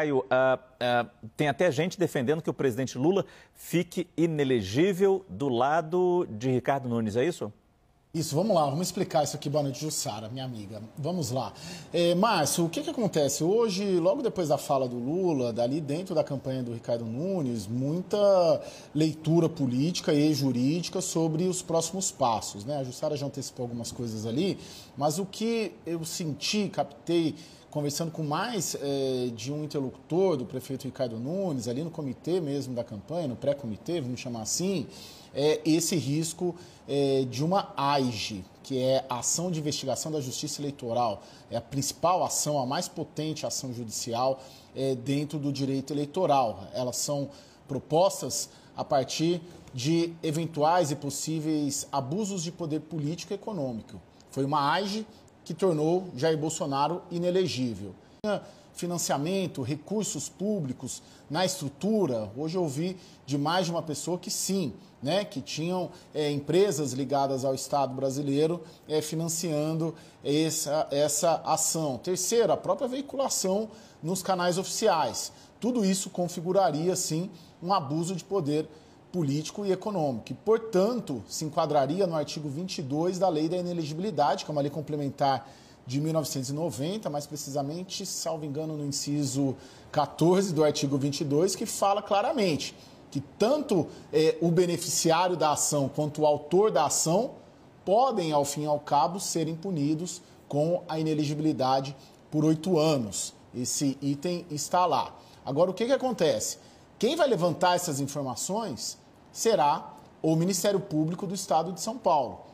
Caio, uh, uh, tem até gente defendendo que o presidente Lula fique inelegível do lado de Ricardo Nunes, é isso? Isso, vamos lá, vamos explicar isso aqui. Boa noite, Jussara, minha amiga. Vamos lá. É, Márcio, o que, que acontece? Hoje, logo depois da fala do Lula, dali dentro da campanha do Ricardo Nunes, muita leitura política e jurídica sobre os próximos passos. Né? A Jussara já antecipou algumas coisas ali, mas o que eu senti, captei conversando com mais é, de um interlocutor do prefeito Ricardo Nunes, ali no comitê mesmo da campanha, no pré-comitê, vamos chamar assim, é, esse risco é, de uma AIGE, que é a Ação de Investigação da Justiça Eleitoral. É a principal ação, a mais potente ação judicial é, dentro do direito eleitoral. Elas são propostas a partir de eventuais e possíveis abusos de poder político e econômico. Foi uma AIGE que tornou Jair Bolsonaro inelegível. Financiamento, recursos públicos na estrutura. Hoje eu ouvi de mais de uma pessoa que sim, né, que tinham é, empresas ligadas ao Estado brasileiro é, financiando essa, essa ação. Terceiro, a própria veiculação nos canais oficiais. Tudo isso configuraria, sim, um abuso de poder político e econômico, e, portanto, se enquadraria no artigo 22 da Lei da ineligibilidade, que é uma lei complementar de 1990, mais precisamente, salvo engano, no inciso 14 do artigo 22, que fala claramente que tanto é, o beneficiário da ação quanto o autor da ação podem, ao fim e ao cabo, serem punidos com a inelegibilidade por oito anos. Esse item está lá. Agora, o que, que acontece? Quem vai levantar essas informações será o Ministério Público do Estado de São Paulo.